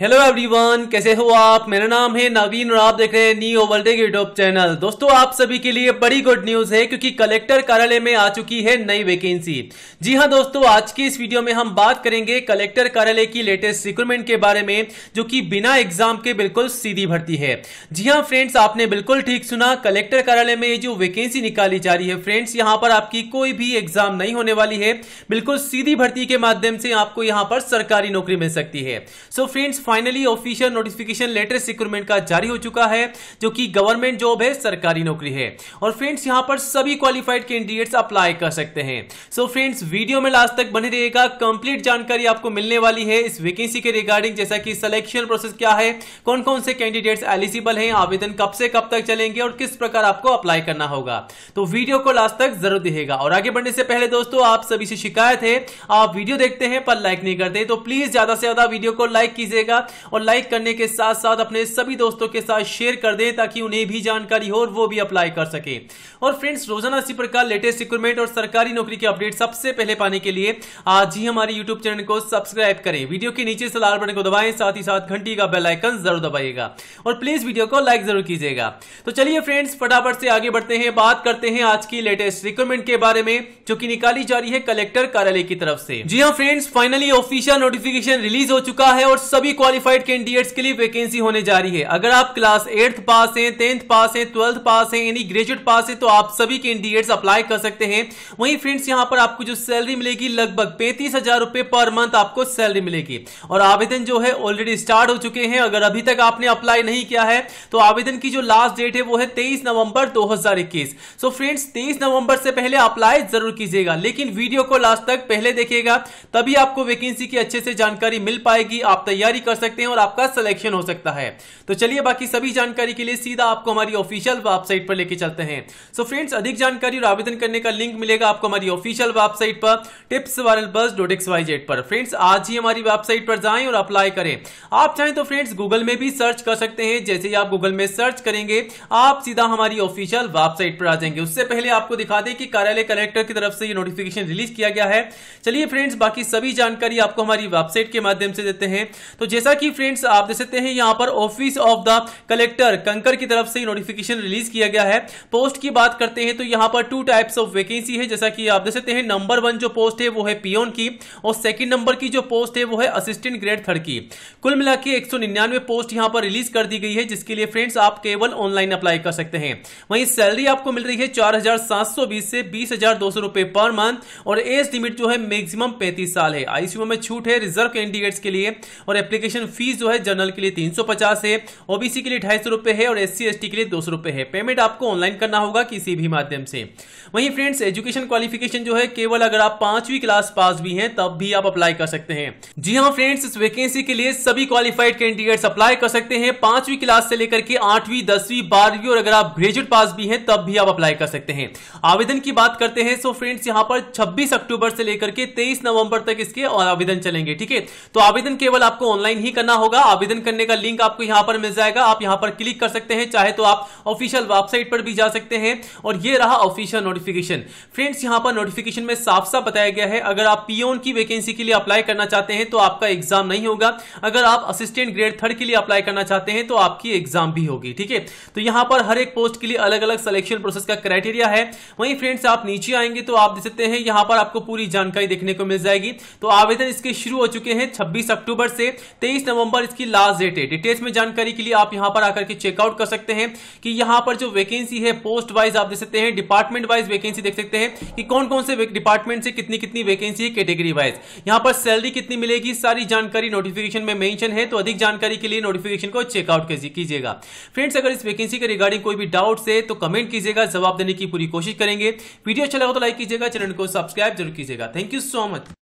hello everyone कैसे हो आप मेरा नाम है नवीन और आप देख रहे हैं न्यू वर्ल्ड यूट्यूब चैनल दोस्तों आप सभी के लिए बड़ी गुड न्यूज है क्योंकि कलेक्टर कार्यालय में आ चुकी है नई वैकेंसी जी हाँ दोस्तों आज की इस वीडियो में हम बात करेंगे कलेक्टर कार्यालय की लेटेस्ट रिक्रूटमेंट के बारे में जो की बिना एग्जाम के बिल्कुल सीधी भर्ती है जी हाँ फ्रेंड्स आपने बिल्कुल ठीक सुना कलेक्टर कार्यालय में ये जो वैकेंसी निकाली जा रही है फ्रेंड्स यहाँ पर आपकी कोई भी एग्जाम नहीं होने वाली है बिल्कुल सीधी भर्ती के माध्यम से आपको यहाँ पर सरकारी नौकरी मिल सकती है so friends finally official notification letter recruitment का जारी हो चुका है जो कि गवर्नमेंट जॉब है सरकारी नौकरी है और फ्रेंड्स यहां पर सभी क्वालिफाइड कैंडिडेट्स अप्लाई कर सकते हैं सो so फ्रेंड्स वीडियो में लास्ट तक बने रहेगा कंप्लीट जानकारी आपको मिलने वाली है इस वैकेंसी के रिगार्डिंग जैसा कि सिलेक्शन प्रोसेस क्या है कौन कौन से कैंडिडेट्स एलिजिबल हैं आवेदन कब से कब तक चलेंगे और किस प्रकार आपको अप्लाई करना होगा तो वीडियो को लास्ट तक जरूर दिखेगा और आगे बढ़ने से पहले दोस्तों आप सभी से शिकायत है आप वीडियो देखते हैं पर लाइक नहीं करते तो प्लीज ज्यादा से ज्यादा वीडियो को लाइक कीजिएगा किया और लाइक करने के साथ साथ अपने सभी दोस्तों के साथ शेयर कर दें ताकि उन्हें भी जानकारी हो और वो भी अप्लाई कर सके और फ्रेंड्स रोजाना इसी प्रकार लेटेस्ट रिक्रूटमेंट और सरकारी नौकरी के अपडेट सबसे पहले पाने के लिए आज ही हमारे यूट्यूब चैनल को सब्सक्राइब करें वीडियो के नीचे से लाल बटन को दबाएं साथ ही साथ घंटी का बेलाइकन जरूर दबाइएगा और प्लीज वीडियो को लाइक जरूर कीजिएगा तो चलिए फ्रेंड्स फटाफट से आगे बढ़ते हैं बात करते हैं आज की लेटेस्ट रिक्रूटमेंट के बारे में जो की निकाली जा रही है कलेक्टर कार्यालय की तरफ से जी हाँ friends finally official notification release हो चुका है और सभी को क्वालिफाइड कैंडिडेट्स के लिए वैकेंसी होने जा रही है अगर आप क्लास एट्थ पास हैं टेंथ पास हैं ट्वेल्थ पास हैं यानी ग्रेजुएट पास हैं तो आप सभी कैंडिडेट्स अप्लाई कर सकते हैं वहीं फ्रेंड्स यहां पर आपको जो सैलरी मिलेगी लगभग पैंतीस हजार रुपए पर मंथ आपको सैलरी मिलेगी और आवेदन जो है ऑलरेडी स्टार्ट हो चुके हैं अगर अभी तक आपने अप्लाई नहीं किया है तो आवेदन की जो लास्ट डेट है वो है तेईस नवंबर दो सो फ्रेंड्स तेईस नवंबर से पहले अप्लाई जरूर कीजिएगा लेकिन वीडियो को लास्ट तक पहले देखिएगा तभी आपको वैकेंसी की अच्छे से जानकारी मिल पाएगी आप तैयारी कर कर सकते हैं और आपका सिलेक्शन हो सकता है तो चलिए बाकी सभी जानकारी के लिए सीधा आपको हमारी ऑफिशियल वेबसाइट पर लेके चलते हैं सो so फ्रेंड्स अधिक जानकारी और आवेदन करने का लिंक मिलेगा आपको हमारी ऑफिशियल वेबसाइट पर tips viral bus dot X Y Z पर फ्रेंड्स आज ही हमारी वेबसाइट पर जाए और अप्लाई करें आप चाहें तो फ्रेंड्स गूगल में भी सर्च कर सकते हैं जैसे ही आप गूगल में सर्च करेंगे आप सीधा हमारी ऑफिशियल वेबसाइट पर आ जाएंगे उससे पहले आपको दिखा दें कि कार्यालय कलेक्टर की तरफ से ये नोटिफिकेशन रिलीज किया गया है चलिए फ्रेंड्स बाकी सभी जानकारी आपको हमारी वेबसाइट के माध्यम से देते हैं तो जैसे जैसा कि फ्रेंड्स आप देख सकते हैं यहाँ पर ऑफिस ऑफ द कलेक्टर कंकर की तरफ से नोटिफिकेशन रिलीज किया गया है पोस्ट की बात करते हैं तो यहाँ पर टू टाइप्स ऑफ वैकेंसी है जैसा कि आप देख सकते हैं नंबर वन जो पोस्ट है वो है पियोन की और सेकंड नंबर की जो पोस्ट है वो है असिस्टेंट ग्रेड थर्ड की कुल मिला के पोस्ट यहाँ पर रिलीज कर दी गई है जिसके लिए फ्रेंड्स आप केवल ऑनलाइन अप्लाई कर सकते हैं वहीं सैलरी आपको मिल रही है चार से बीस रुपए पर मंथ और एज लिमिट जो है मैक्सिमम पैंतीस साल है आईसीयू में छूट है रिजर्व कैंडिडेट्स के लिए और एप्लीकेशन रजिस्ट्रेशन फीस जो है जनरल के लिए तीन है ओबीसी के लिए ढाई सौ है और एस सी के लिए दो सौ है पेमेंट आपको ऑनलाइन करना होगा किसी भी माध्यम से वहीं फ्रेंड्स एजुकेशन क्वालिफिकेशन जो है केवल अगर आप पांचवी क्लास पास भी हैं तब भी आप अप्लाई कर सकते हैं जी हाँ फ्रेंड्स इस वैकेंसी के लिए सभी क्वालिफाइड कैंडिडेट अप्लाई कर सकते हैं पांचवी क्लास से लेकर के आठवीं दसवीं बारहवीं और अगर आप ग्रेजुएट पास भी हैं तब भी आप अप्लाई कर सकते हैं आवेदन की बात करते हैं सो फ्रेंड्स यहाँ पर 26 अक्टूबर से लेकर के 23 नवंबर तक इसके आवेदन चलेंगे ठीक है तो आवेदन केवल आपको ऑनलाइन नहीं करना होगा आवेदन करने का लिंक आपको यहां पर मिल जाएगा आप यहां पर क्लिक कर सकते हैं चाहे तो आप ऑफिशियल वेबसाइट पर भी जा सकते हैं और ये रहा ऑफिशियल नोटिफिकेशन फ्रेंड्स यहां पर नोटिफिकेशन में साफ साफ बताया गया है अगर आप पीओन की वैकेंसी के लिए अप्लाई करना चाहते हैं तो आपका एग्जाम नहीं होगा अगर आप असिस्टेंट ग्रेड थर्ड के लिए अप्लाई करना चाहते हैं तो आपकी एग्जाम भी होगी ठीक है तो यहां पर हर एक पोस्ट के लिए अलग अलग सिलेक्शन प्रोसेस का क्राइटेरिया है वहीं फ्रेंड्स आप नीचे आएंगे तो आप देख सकते हैं यहां पर आपको पूरी जानकारी देखने को मिल जाएगी तो आवेदन इसके शुरू हो चुके हैं छब्बीस अक्टूबर से तेईस नवंबर इसकी लास्ट डेट है डिटेल्स में जानकारी के लिए आप यहाँ पर आकर के चेकआउट कर सकते हैं कि यहाँ पर जो वैकेंसी है पोस्ट वाइज आप देख सकते हैं डिपार्टमेंट वाइज वैकेंसी देख सकते हैं कि कौन कौन से डिपार्टमेंट से कितनी कितनी वैकेंसी है कैटेगरी वाइज यहाँ पर सैलरी कितनी मिलेगी सारी जानकारी नोटिफिकेशन में मेंशन है तो अधिक जानकारी के लिए नोटिफिकेशन को चेकआउट कीजिएगा फ्रेंड्स अगर इस वैकेंसी के रिगार्डिंग कोई भी डाउट है तो कमेंट कीजिएगा जवाब देने की पूरी कोशिश करेंगे वीडियो अच्छा लगा तो लाइक कीजिएगा चैनल को सब्सक्राइब जरूर कीजिएगा थैंक यू सो मच